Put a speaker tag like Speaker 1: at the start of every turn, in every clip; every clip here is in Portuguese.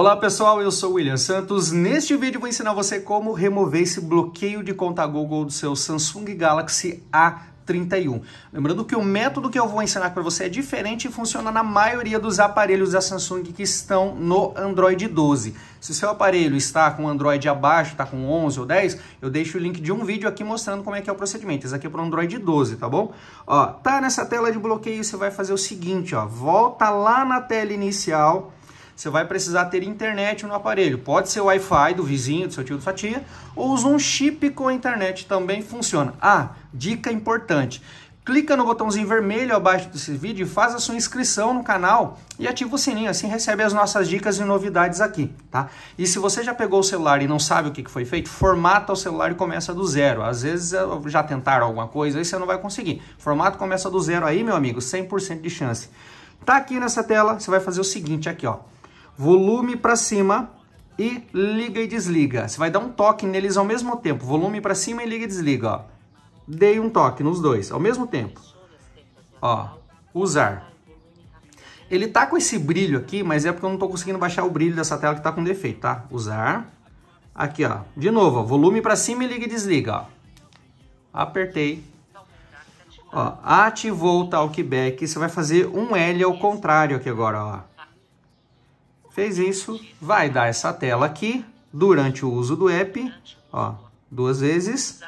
Speaker 1: Olá pessoal, eu sou William Santos. Neste vídeo vou ensinar você como remover esse bloqueio de conta Google do seu Samsung Galaxy A31. Lembrando que o método que eu vou ensinar para você é diferente e funciona na maioria dos aparelhos da Samsung que estão no Android 12. Se o seu aparelho está com Android abaixo, está com 11 ou 10, eu deixo o link de um vídeo aqui mostrando como é que é o procedimento. Esse aqui é para o Android 12, tá bom? Ó, tá nessa tela de bloqueio, você vai fazer o seguinte, ó, volta lá na tela inicial você vai precisar ter internet no aparelho. Pode ser Wi-Fi do vizinho, do seu tio, da sua tia, ou usa um chip com a internet, também funciona. Ah, dica importante. Clica no botãozinho vermelho abaixo desse vídeo e faz a sua inscrição no canal e ativa o sininho, assim recebe as nossas dicas e novidades aqui, tá? E se você já pegou o celular e não sabe o que foi feito, formata o celular e começa do zero. Às vezes eh, já tentaram alguma coisa e você não vai conseguir. Formato começa do zero aí, meu amigo, 100% de chance. Tá aqui nessa tela, você vai fazer o seguinte aqui, ó volume para cima e liga e desliga. Você vai dar um toque neles ao mesmo tempo, volume para cima e liga e desliga, ó. Dei um toque nos dois ao mesmo tempo. Ó, usar. Ele tá com esse brilho aqui, mas é porque eu não tô conseguindo baixar o brilho dessa tela que tá com defeito, tá? Usar. Aqui, ó. De novo, ó. volume para cima e liga e desliga, ó. Apertei. Ó, ativou o talkback. Você vai fazer um L ao contrário aqui agora, ó. Fez isso, vai dar essa tela aqui durante o uso do app, ó, duas vezes.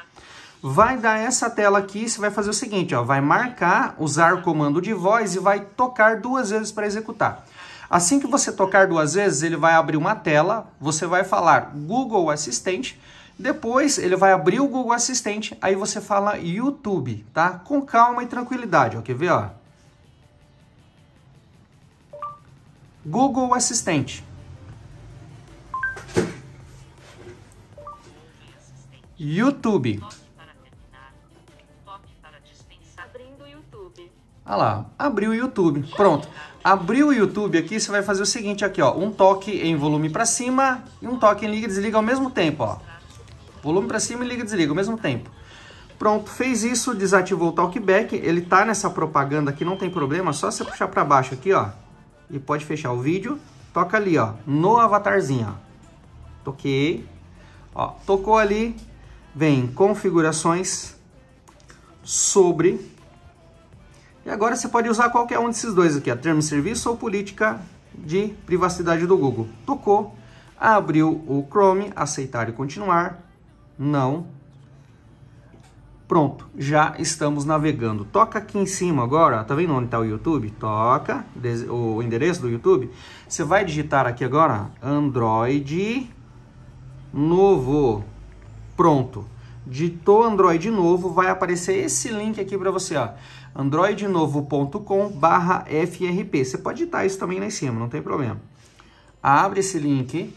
Speaker 1: Vai dar essa tela aqui, você vai fazer o seguinte, ó, vai marcar, usar o comando de voz e vai tocar duas vezes para executar. Assim que você tocar duas vezes, ele vai abrir uma tela, você vai falar Google Assistente, depois ele vai abrir o Google Assistente, aí você fala YouTube, tá? Com calma e tranquilidade, ó, quer ver, ó? Google Assistente. YouTube. Ah lá, abriu o YouTube. Pronto. Abriu o YouTube aqui, você vai fazer o seguinte aqui, ó. Um toque em volume para cima e um toque em liga e desliga ao mesmo tempo, ó. Volume para cima e liga e desliga ao mesmo tempo. Pronto, fez isso, desativou o talkback. Ele tá nessa propaganda aqui, não tem problema, só você puxar para baixo aqui, ó e pode fechar o vídeo. Toca ali, ó, no avatarzinho, ó. Toquei. Ó, tocou ali, vem configurações, sobre. E agora você pode usar qualquer um desses dois aqui, ó, termo de serviço ou política de privacidade do Google. Tocou, abriu o Chrome, aceitar e continuar, não, Pronto, já estamos navegando. Toca aqui em cima agora, tá vendo onde está o YouTube? Toca o endereço do YouTube. Você vai digitar aqui agora Android novo. Pronto. Digitou Android novo, vai aparecer esse link aqui para você, ó. androidnovo.com/frp. Você pode digitar isso também lá em cima, não tem problema. Abre esse link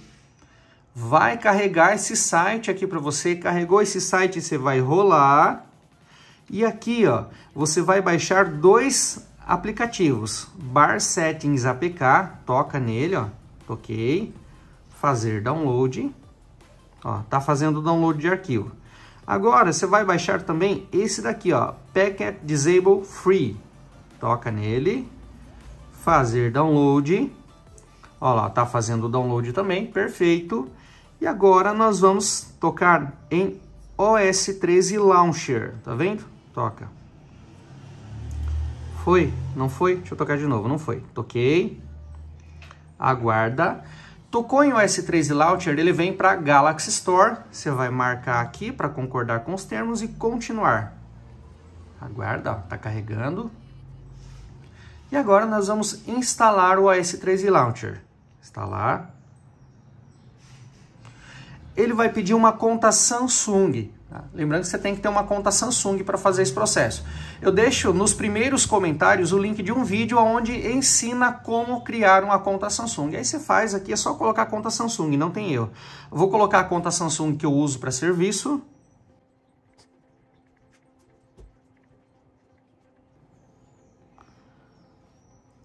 Speaker 1: vai carregar esse site aqui para você. Carregou esse site, você vai rolar. E aqui, ó, você vai baixar dois aplicativos. Bar Settings APK, toca nele, ó. OK. Fazer download. Ó, tá fazendo download de arquivo. Agora, você vai baixar também esse daqui, ó. Packet Disable Free. Toca nele. Fazer download. Ó lá, tá fazendo o download também, perfeito. E agora nós vamos tocar em OS13 Launcher, tá vendo? Toca. Foi? Não foi? Deixa eu tocar de novo, não foi. Toquei. Aguarda. Tocou em OS13 Launcher, ele vem para Galaxy Store. Você vai marcar aqui para concordar com os termos e continuar. Aguarda, ó, tá carregando. E agora nós vamos instalar o OS13 Launcher. Instalar ele vai pedir uma conta Samsung. Tá? Lembrando que você tem que ter uma conta Samsung para fazer esse processo. Eu deixo nos primeiros comentários o link de um vídeo onde ensina como criar uma conta Samsung. Aí você faz aqui, é só colocar a conta Samsung, não tem erro. Eu vou colocar a conta Samsung que eu uso para serviço.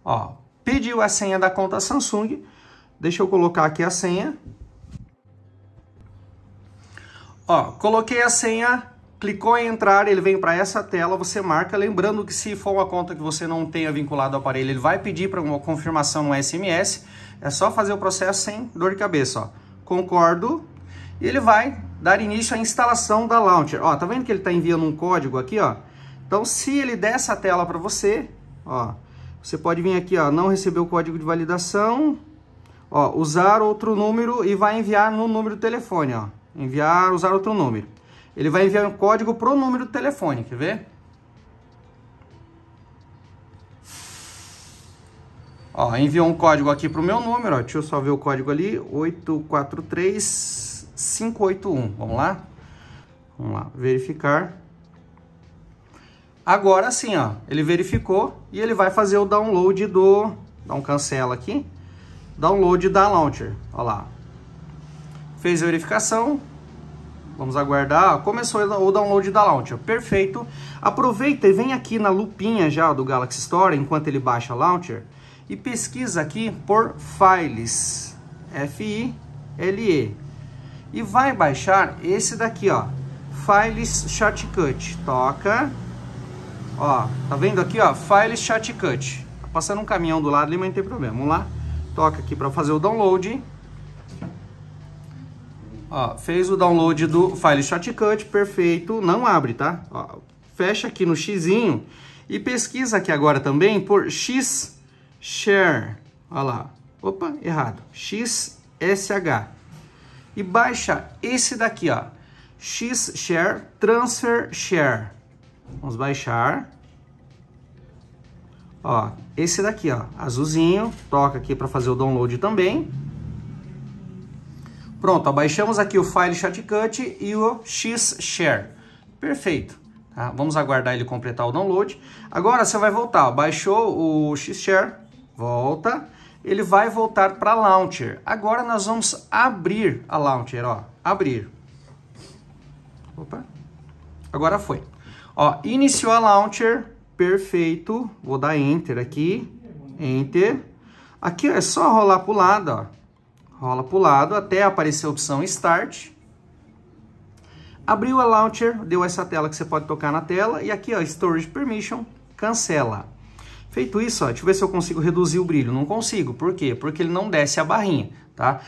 Speaker 1: Ó, pediu a senha da conta Samsung. Deixa eu colocar aqui a senha. Ó, coloquei a senha, clicou em entrar, ele vem para essa tela, você marca. Lembrando que se for uma conta que você não tenha vinculado ao aparelho, ele vai pedir para uma confirmação no SMS. É só fazer o processo sem dor de cabeça, ó. Concordo. E ele vai dar início à instalação da Launcher. Ó, tá vendo que ele tá enviando um código aqui, ó? Então, se ele der essa tela para você, ó, você pode vir aqui, ó, não recebeu o código de validação, ó, usar outro número e vai enviar no número do telefone, ó. Enviar, usar outro número. Ele vai enviar um código para o número do telefone, quer ver? Ó, enviou um código aqui para o meu número, ó, deixa eu só ver o código ali, 843581, vamos lá? Vamos lá, verificar. Agora sim, ó, ele verificou e ele vai fazer o download do... Dá um cancela aqui. Download da Launcher, Olha lá, Fez a verificação. Vamos aguardar. Começou o download da Launcher. Perfeito. Aproveita e vem aqui na lupinha já do Galaxy Store, enquanto ele baixa a Launcher, e pesquisa aqui por Files. F-I-L-E. E vai baixar esse daqui, ó. Files Cut. Toca. Ó, tá vendo aqui, ó? Files Shortcut. Tá passando um caminhão do lado ali, mas não tem problema. Vamos lá. Toca aqui para fazer o download. Ó, fez o download do file shortcut, perfeito, não abre, tá? Ó, fecha aqui no xizinho e pesquisa aqui agora também por x share. Olha lá, opa, errado, xsh. E baixa esse daqui, ó, x share transfer share. Vamos baixar. Ó, esse daqui, ó, azulzinho, toca aqui para fazer o download também. Pronto, abaixamos aqui o file shortcut e o xshare. Perfeito. Tá? Vamos aguardar ele completar o download. Agora você vai voltar, baixou o xshare, volta. Ele vai voltar para Launcher. Agora nós vamos abrir a Launcher, ó, abrir. Opa. Agora foi. Ó, iniciou a Launcher, perfeito. Vou dar Enter aqui, Enter. Aqui ó, é só rolar para o lado, ó rola para o lado até aparecer a opção Start. Abriu a Launcher, deu essa tela que você pode tocar na tela, e aqui, ó, Storage Permission, cancela. Feito isso, ó, deixa eu ver se eu consigo reduzir o brilho. Não consigo, por quê? Porque ele não desce a barrinha, tá?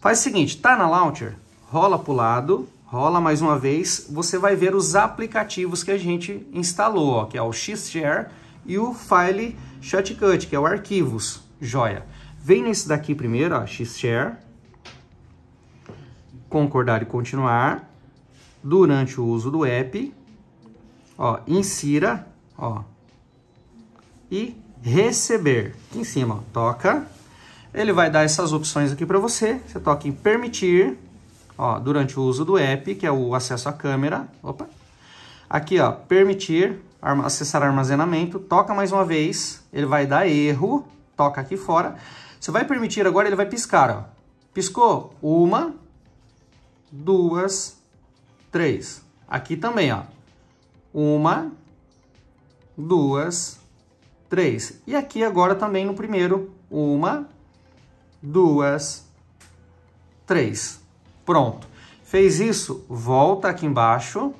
Speaker 1: Faz o seguinte, tá na Launcher, rola para o lado, rola mais uma vez, você vai ver os aplicativos que a gente instalou, ó, que é o XShare e o File Shortcut, que é o Arquivos, joia. Vem nesse daqui primeiro, ó, xshare, concordar e continuar, durante o uso do app, ó, insira, ó, e receber. Aqui em cima, ó, toca. Ele vai dar essas opções aqui para você. Você toca em permitir, ó, durante o uso do app, que é o acesso à câmera. Opa. Aqui, ó, permitir, acessar armazenamento. Toca mais uma vez, ele vai dar erro toca aqui fora. Você vai permitir agora, ele vai piscar, ó. Piscou? Uma, duas, três. Aqui também, ó. Uma, duas, três. E aqui agora também no primeiro. Uma, duas, três. Pronto. Fez isso, volta aqui embaixo.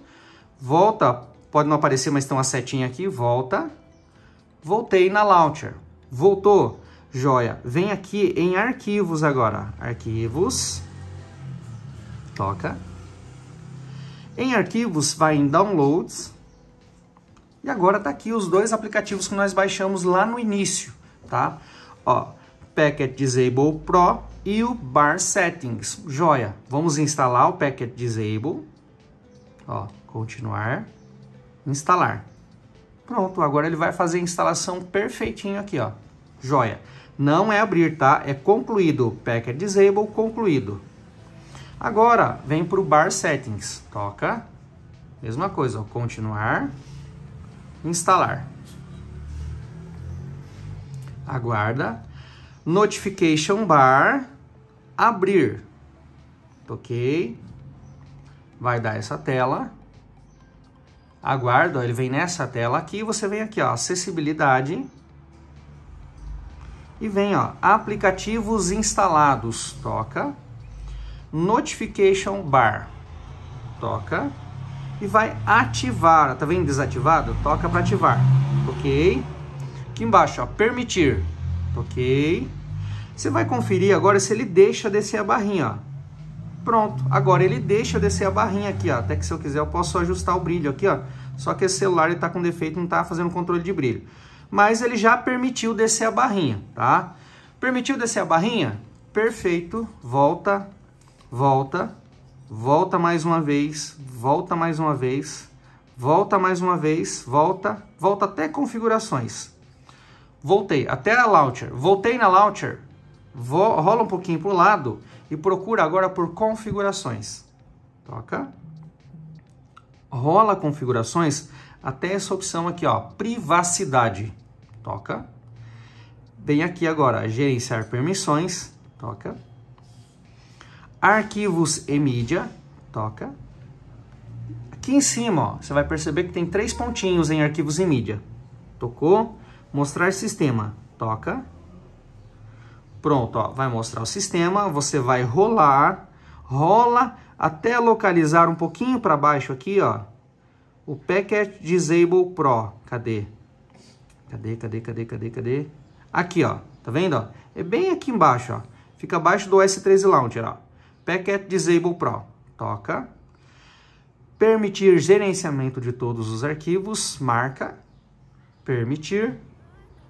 Speaker 1: Volta, pode não aparecer, mas tem uma setinha aqui, volta. Voltei na Launcher. Voltou. Joia. Vem aqui em arquivos agora. Arquivos. Toca. Em arquivos, vai em downloads. E agora tá aqui os dois aplicativos que nós baixamos lá no início, tá? Ó, Packet Disable Pro e o Bar Settings. Joia. Vamos instalar o Packet Disable. Ó, continuar. Instalar. Pronto, agora ele vai fazer a instalação perfeitinho aqui, ó. Joia. Não é abrir, tá? É concluído. Packer Disable, concluído. Agora, vem para o Bar Settings. Toca. Mesma coisa, ó. Continuar. Instalar. Aguarda. Notification Bar. Abrir. Toquei. Vai dar essa tela aguardo, ó, ele vem nessa tela aqui, você vem aqui, ó, acessibilidade, e vem, ó, aplicativos instalados, toca, notification bar, toca, e vai ativar, tá vendo desativado? Toca para ativar, ok? Aqui embaixo, ó, permitir, ok? Você vai conferir agora se ele deixa descer a barrinha, ó. Pronto, agora ele deixa descer a barrinha aqui, ó, até que se eu quiser eu posso ajustar o brilho aqui, ó. Só que esse celular está com defeito, não está fazendo controle de brilho. Mas ele já permitiu descer a barrinha, tá? Permitiu descer a barrinha? Perfeito, volta, volta, volta mais uma vez, volta mais uma vez, volta mais uma vez, volta, volta até configurações. Voltei até a launcher, voltei na launcher, rola um pouquinho para o lado e procura agora por configurações. Toca. Rola configurações até essa opção aqui, ó, privacidade. Toca. Vem aqui agora, gerenciar permissões. Toca. Arquivos e mídia. Toca. Aqui em cima, ó, você vai perceber que tem três pontinhos em arquivos e mídia. Tocou. Mostrar sistema. Toca Pronto, ó, vai mostrar o sistema, você vai rolar, rola até localizar um pouquinho para baixo aqui, ó, o Packet Disable Pro. Cadê? Cadê, cadê, cadê, cadê, cadê? Aqui, ó, tá vendo? É bem aqui embaixo, ó. Fica abaixo do S3 Launcher, ó. Packet Disable Pro. Toca. Permitir gerenciamento de todos os arquivos, marca. Permitir.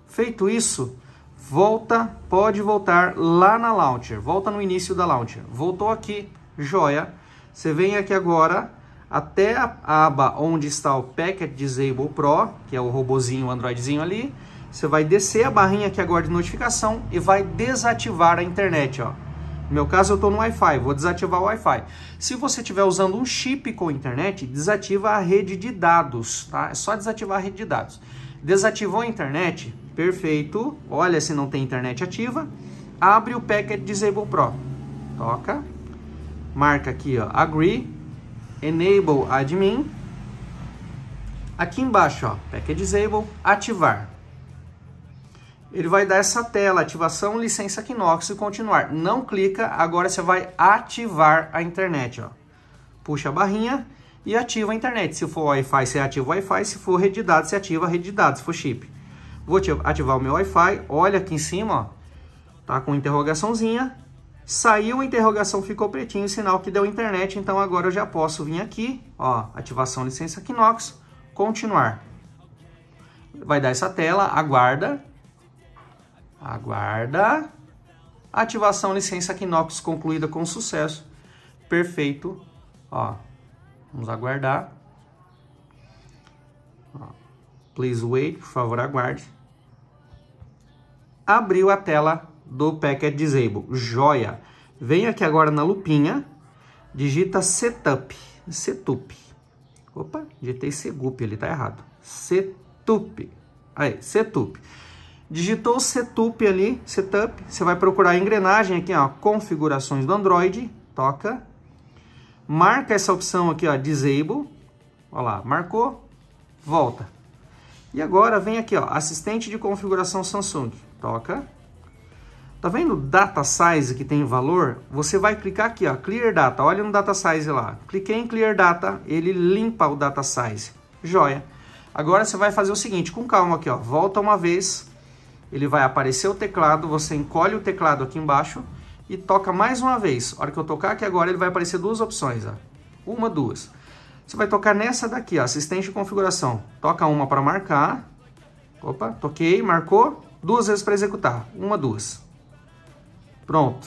Speaker 1: Feito isso, volta, pode voltar lá na launcher, volta no início da launcher. Voltou aqui, joia. Você vem aqui agora até a aba onde está o Packet Disable Pro, que é o robozinho, o Androidzinho ali. Você vai descer a barrinha aqui agora de notificação e vai desativar a internet, ó. No meu caso, eu estou no Wi-Fi, vou desativar o Wi-Fi. Se você estiver usando um chip com internet, desativa a rede de dados, tá? É só desativar a rede de dados. Desativou a internet, Perfeito. Olha se não tem internet ativa. Abre o Packet Disable Pro. Toca. Marca aqui, ó, Agree. Enable Admin. Aqui embaixo, ó, Packet Disable, ativar. Ele vai dar essa tela, ativação, licença Knox e continuar. Não clica, agora você vai ativar a internet, ó. Puxa a barrinha e ativa a internet. Se for Wi-Fi, você ativa o Wi-Fi. Se for rede de dados, você ativa a rede de dados. Se for chip. Vou ativar o meu Wi-Fi. Olha aqui em cima, ó. Tá com interrogaçãozinha. Saiu a interrogação, ficou pretinho, sinal que deu internet. Então agora eu já posso vir aqui, ó. Ativação licença Knox. Continuar. Vai dar essa tela, aguarda. Aguarda. Ativação licença Knox concluída com sucesso. Perfeito. Ó, vamos aguardar. please wait, por favor, aguarde abriu a tela do Packet Disable. Joia! vem aqui agora na lupinha, digita Setup, Setup. Opa, digitei Segup, ele tá errado. Setup. Aí, Setup. Digitou Setup ali, Setup, você vai procurar a engrenagem aqui, ó, configurações do Android, toca. Marca essa opção aqui, ó, Disable. Olha lá, marcou, volta. E agora vem aqui, ó, assistente de configuração Samsung. Toca. Tá vendo data size que tem valor? Você vai clicar aqui, ó, clear data. Olha no data size lá. Cliquei em clear data, ele limpa o data size. Joia. Agora você vai fazer o seguinte, com calma aqui, ó. Volta uma vez. Ele vai aparecer o teclado, você encolhe o teclado aqui embaixo e toca mais uma vez. A hora que eu tocar aqui agora, ele vai aparecer duas opções, ó. Uma, duas. Você vai tocar nessa daqui, ó, assistente de configuração. Toca uma para marcar. Opa, toquei, marcou duas vezes para executar. Uma, duas. Pronto.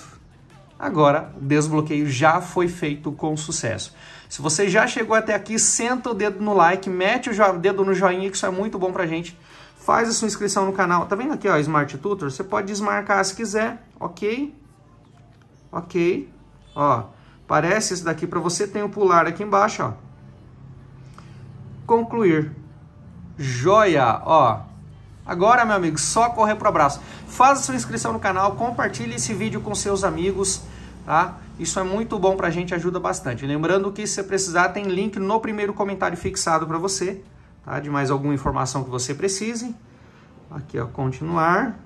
Speaker 1: Agora, o desbloqueio já foi feito com sucesso. Se você já chegou até aqui, senta o dedo no like, mete o dedo no joinha, que isso é muito bom para gente. Faz a sua inscrição no canal. Tá vendo aqui, ó, Smart Tutor? Você pode desmarcar se quiser, ok? Ok. Ó, parece esse daqui para você. Tem o um pular aqui embaixo, ó. Concluir. Joia, ó. Agora, meu amigo, só correr pro abraço. Faça sua inscrição no canal, compartilhe esse vídeo com seus amigos, tá? Isso é muito bom pra gente, ajuda bastante. Lembrando que se você precisar, tem link no primeiro comentário fixado para você, tá? De mais alguma informação que você precise. Aqui, ó, continuar.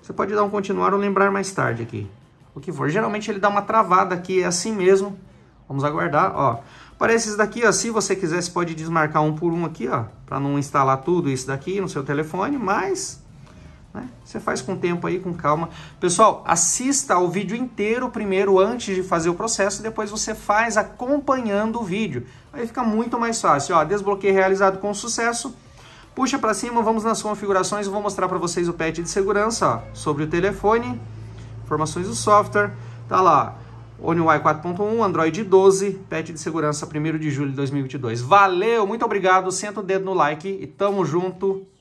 Speaker 1: Você pode dar um continuar ou lembrar mais tarde aqui. O que for. Geralmente ele dá uma travada aqui, é assim mesmo. Vamos aguardar, ó. Para esses daqui, ó, se você quiser, você pode desmarcar um por um aqui, ó, para não instalar tudo isso daqui no seu telefone, mas né, você faz com tempo aí, com calma. Pessoal, assista ao vídeo inteiro primeiro antes de fazer o processo, depois você faz acompanhando o vídeo. Aí fica muito mais fácil, ó, desbloqueio realizado com sucesso. Puxa para cima, vamos nas configurações, vou mostrar para vocês o patch de segurança, ó, sobre o telefone, informações do software, tá lá, ONI UI 4.1, Android 12, patch de segurança 1 de julho de 2022. Valeu, muito obrigado, senta o dedo no like e tamo junto.